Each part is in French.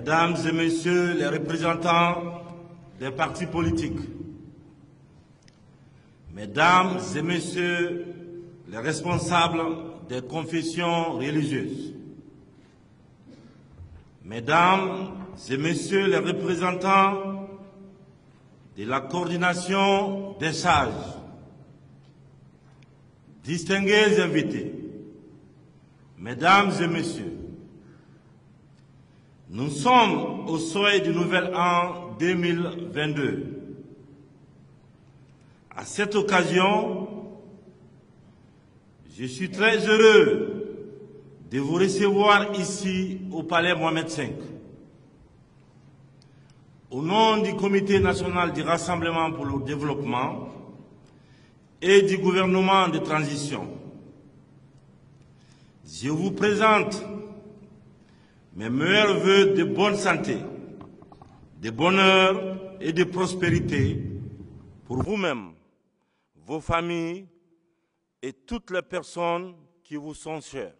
Mesdames et Messieurs les représentants des partis politiques, Mesdames et Messieurs les responsables des confessions religieuses, Mesdames et Messieurs les représentants de la coordination des sages, distingués invités, Mesdames et Messieurs, nous sommes au seuil du nouvel an 2022. À cette occasion, je suis très heureux de vous recevoir ici au Palais Mohamed V. Au nom du Comité national du Rassemblement pour le développement et du gouvernement de transition, je vous présente mes meilleurs voeux de bonne santé, de bonheur et de prospérité pour vous-même, vos familles et toutes les personnes qui vous sont chères.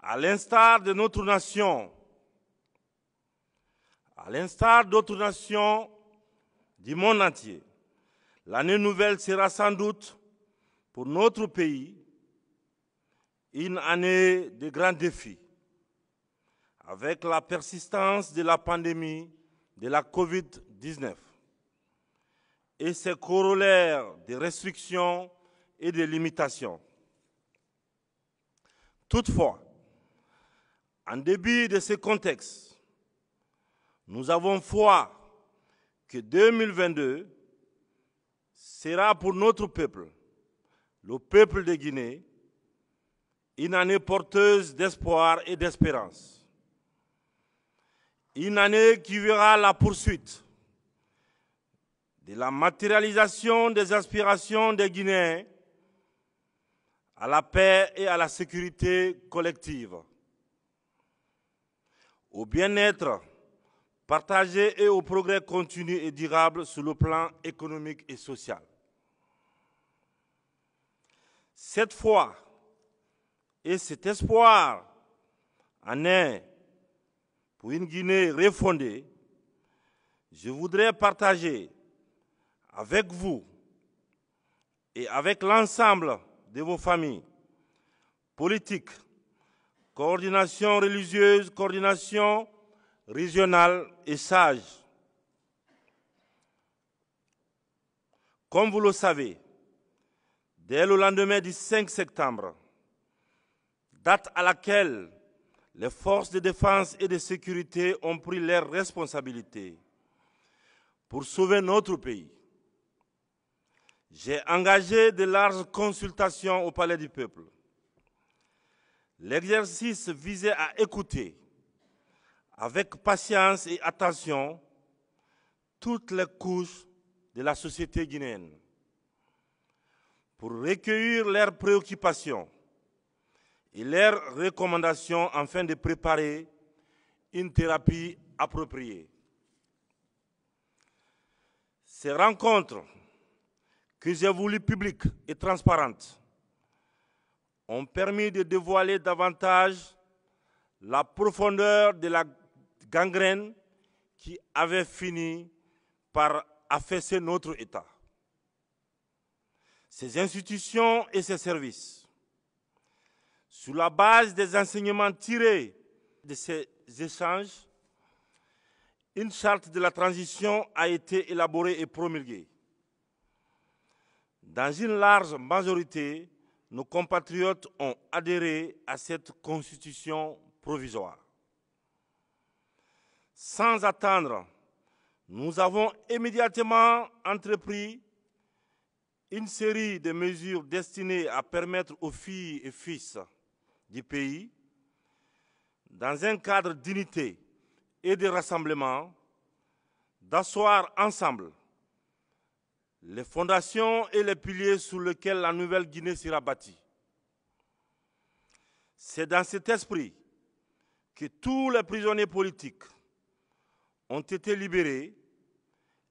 À l'instar de notre nation, à l'instar d'autres nations du monde entier, l'année nouvelle sera sans doute pour notre pays une année de grands défis. Avec la persistance de la pandémie de la COVID-19 et ses corollaires de restrictions et de limitations. Toutefois, en début de ce contexte, nous avons foi que 2022 sera pour notre peuple, le peuple de Guinée, une année porteuse d'espoir et d'espérance. Une année qui verra la poursuite de la matérialisation des aspirations des Guinéens à la paix et à la sécurité collective, au bien-être partagé et au progrès continu et durable sur le plan économique et social. Cette fois, et cet espoir en est pour une Guinée refondée. Je voudrais partager avec vous et avec l'ensemble de vos familles politiques, coordination religieuse, coordination régionale et sage. Comme vous le savez, dès le lendemain du 5 septembre, date à laquelle les forces de défense et de sécurité ont pris leurs responsabilités pour sauver notre pays. J'ai engagé de larges consultations au Palais du Peuple. L'exercice visait à écouter avec patience et attention toutes les couches de la société guinéenne pour recueillir leurs préoccupations et leurs recommandations afin de préparer une thérapie appropriée. Ces rencontres que j'ai voulu publiques et transparentes ont permis de dévoiler davantage la profondeur de la gangrène qui avait fini par affaisser notre État. Ces institutions et ces services sur la base des enseignements tirés de ces échanges, une charte de la transition a été élaborée et promulguée. Dans une large majorité, nos compatriotes ont adhéré à cette constitution provisoire. Sans attendre, nous avons immédiatement entrepris une série de mesures destinées à permettre aux filles et fils du pays, dans un cadre d'unité et de rassemblement, d'asseoir ensemble les fondations et les piliers sur lesquels la Nouvelle-Guinée sera bâtie. C'est dans cet esprit que tous les prisonniers politiques ont été libérés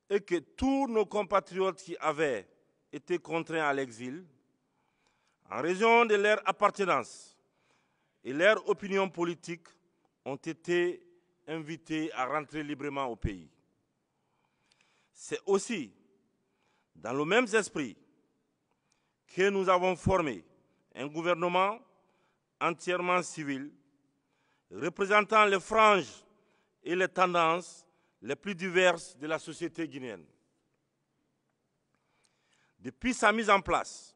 et que tous nos compatriotes qui avaient été contraints à l'exil, en raison de leur appartenance et leurs opinions politiques ont été invitées à rentrer librement au pays. C'est aussi dans le même esprit que nous avons formé un gouvernement entièrement civil, représentant les franges et les tendances les plus diverses de la société guinéenne. Depuis sa mise en place,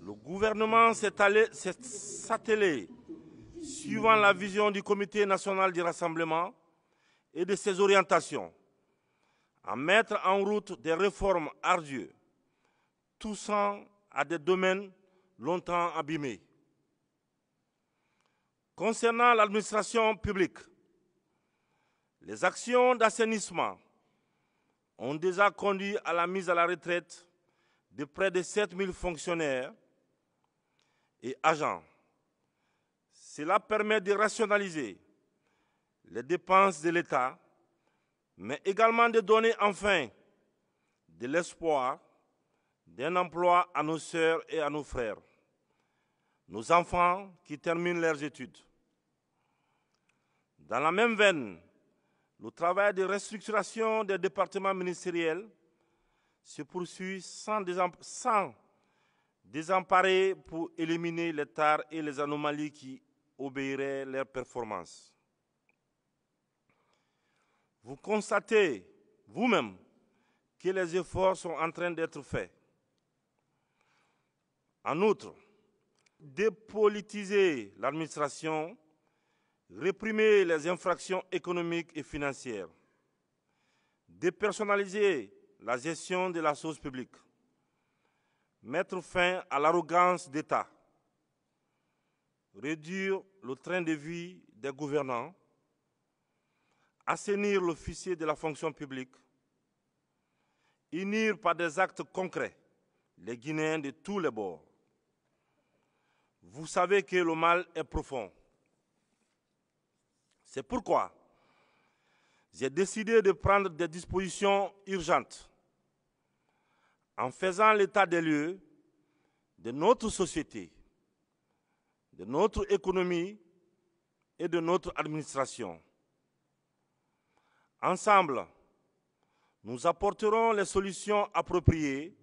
le gouvernement s'est attelé suivant la vision du Comité national du rassemblement et de ses orientations, à mettre en route des réformes ardues, toussant à des domaines longtemps abîmés. Concernant l'administration publique, les actions d'assainissement ont déjà conduit à la mise à la retraite de près de 000 fonctionnaires et agents cela permet de rationaliser les dépenses de l'État, mais également de donner enfin de l'espoir d'un emploi à nos sœurs et à nos frères, nos enfants qui terminent leurs études. Dans la même veine, le travail de restructuration des départements ministériels se poursuit sans, désemparer pour éliminer les tares et les anomalies qui Obéirait leurs performances. Vous constatez vous-même que les efforts sont en train d'être faits. En outre, dépolitiser l'administration, réprimer les infractions économiques et financières, dépersonnaliser la gestion de la source publique, mettre fin à l'arrogance d'État, réduire le train de vie des gouvernants, assainir l'officier de la fonction publique, unir par des actes concrets les Guinéens de tous les bords. Vous savez que le mal est profond. C'est pourquoi j'ai décidé de prendre des dispositions urgentes en faisant l'état des lieux de notre société de notre économie et de notre administration. Ensemble, nous apporterons les solutions appropriées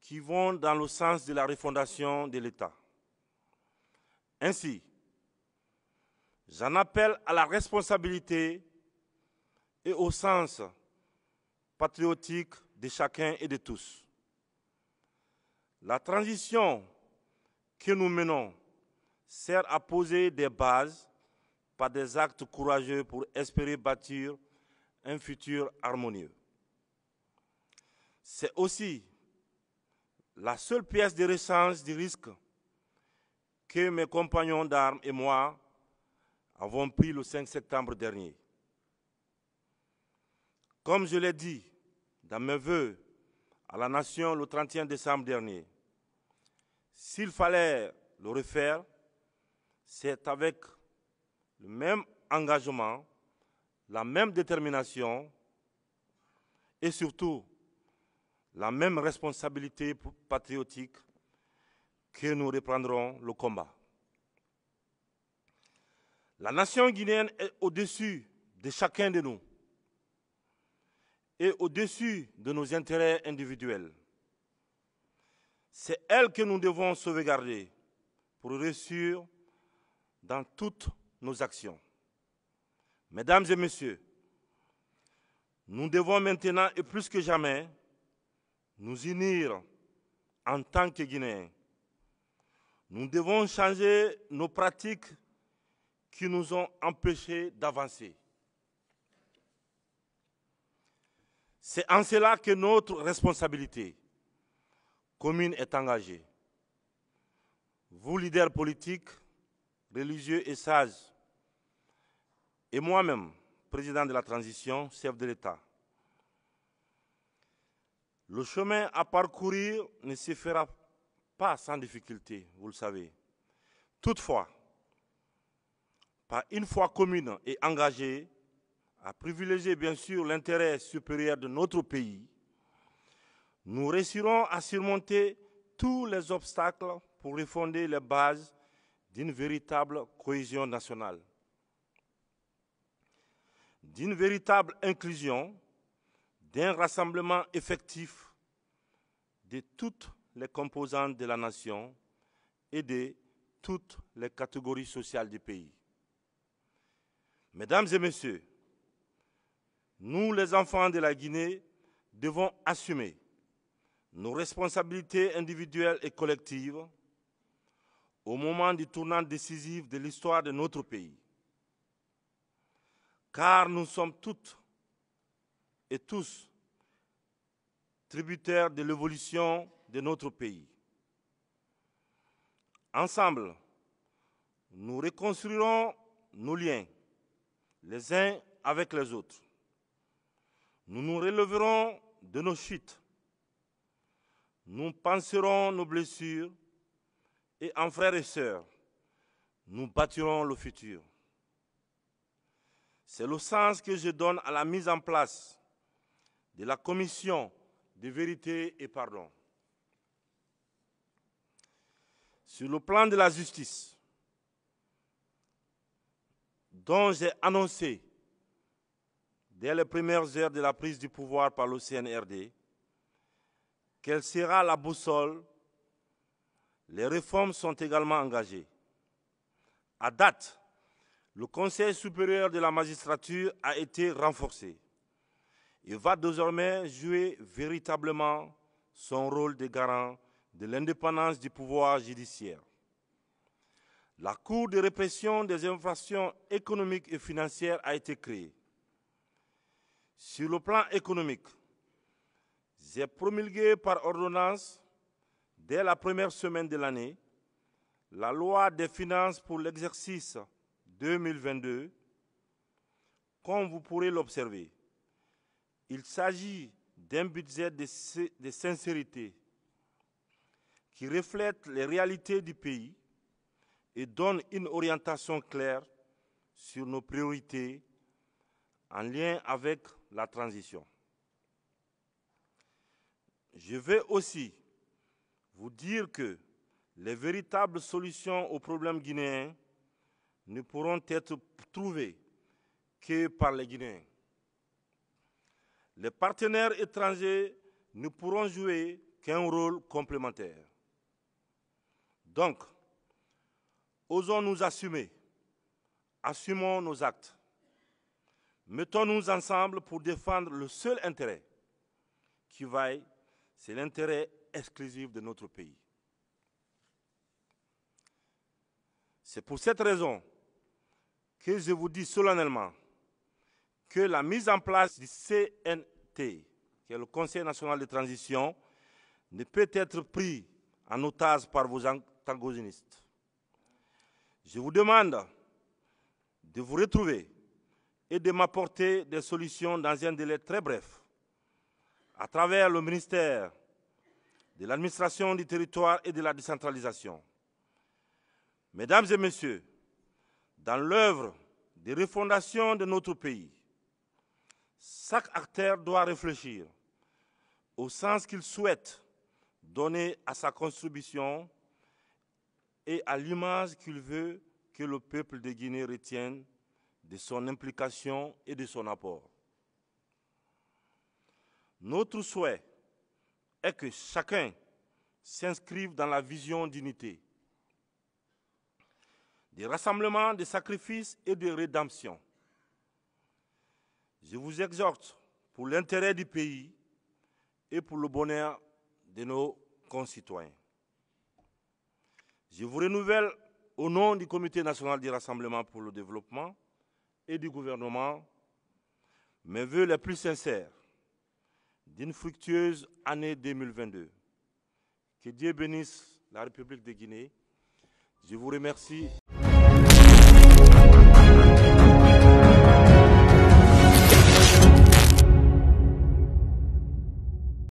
qui vont dans le sens de la refondation de l'État. Ainsi, j'en appelle à la responsabilité et au sens patriotique de chacun et de tous. La transition que nous menons sert à poser des bases par des actes courageux pour espérer bâtir un futur harmonieux. C'est aussi la seule pièce de récence du risque que mes compagnons d'armes et moi avons pris le 5 septembre dernier. Comme je l'ai dit dans mes voeux à la nation le 31 décembre dernier, s'il fallait le refaire, c'est avec le même engagement, la même détermination et surtout la même responsabilité patriotique que nous reprendrons le combat. La nation guinéenne est au-dessus de chacun de nous et au-dessus de nos intérêts individuels. C'est elle que nous devons sauvegarder pour réussir dans toutes nos actions. Mesdames et messieurs, nous devons maintenant et plus que jamais nous unir en tant que Guinéens. Nous devons changer nos pratiques qui nous ont empêchés d'avancer. C'est en cela que notre responsabilité commune est engagée. Vous, leaders politiques, religieux et sages, et moi-même, président de la transition, chef de l'État. Le chemin à parcourir ne se fera pas sans difficulté, vous le savez. Toutefois, par une foi commune et engagée, à privilégier bien sûr l'intérêt supérieur de notre pays, nous réussirons à surmonter tous les obstacles pour refonder les bases d'une véritable cohésion nationale, d'une véritable inclusion, d'un rassemblement effectif de toutes les composantes de la nation et de toutes les catégories sociales du pays. Mesdames et Messieurs, nous, les enfants de la Guinée, devons assumer nos responsabilités individuelles et collectives au moment du tournant décisif de l'histoire de notre pays. Car nous sommes toutes et tous tributaires de l'évolution de notre pays. Ensemble, nous reconstruirons nos liens, les uns avec les autres. Nous nous releverons de nos chutes nous panserons nos blessures et en frères et sœurs, nous bâtirons le futur. C'est le sens que je donne à la mise en place de la commission de vérité et pardon. Sur le plan de la justice, dont j'ai annoncé dès les premières heures de la prise du pouvoir par le CNRD, qu'elle sera la boussole, les réformes sont également engagées. À date, le Conseil supérieur de la magistrature a été renforcé. Il va désormais jouer véritablement son rôle de garant de l'indépendance du pouvoir judiciaire. La Cour de répression des infractions économiques et financières a été créée. Sur le plan économique, j'ai promulgué par ordonnance, dès la première semaine de l'année, la loi des finances pour l'exercice 2022. Comme vous pourrez l'observer, il s'agit d'un budget de, sincérité qui reflète les réalités du pays et donne une orientation claire sur nos priorités en lien avec la transition. Je vais aussi vous dire que les véritables solutions aux problèmes guinéens ne pourront être trouvées que par les Guinéens. Les partenaires étrangers ne pourront jouer qu'un rôle complémentaire. Donc, osons nous assumer, assumons nos actes, mettons-nous ensemble pour défendre le seul intérêt qui vaille c'est l'intérêt exclusif de notre pays. C'est pour cette raison que je vous dis solennellement que la mise en place du CNT, qui est le Conseil national de transition, ne peut être prise en otage par vos antagonistes. Je vous demande de vous retrouver et de m'apporter des solutions dans un délai très bref à travers le ministère de l'administration du territoire et de la décentralisation. Mesdames et Messieurs, dans l'œuvre de refondation de notre pays, chaque acteur doit réfléchir au sens qu'il souhaite donner à sa contribution et à l'image qu'il veut que le peuple de Guinée retienne de son implication et de son apport. Notre souhait est que chacun s'inscrive dans la vision d'unité, des rassemblements, des sacrifices et de rédemption. Je vous exhorte, pour l'intérêt du pays et pour le bonheur de nos concitoyens, je vous renouvelle au nom du Comité national du rassemblement pour le développement et du gouvernement mes voeux les plus sincères d'une fructueuse année 2022. Que Dieu bénisse la République de Guinée. Je vous remercie.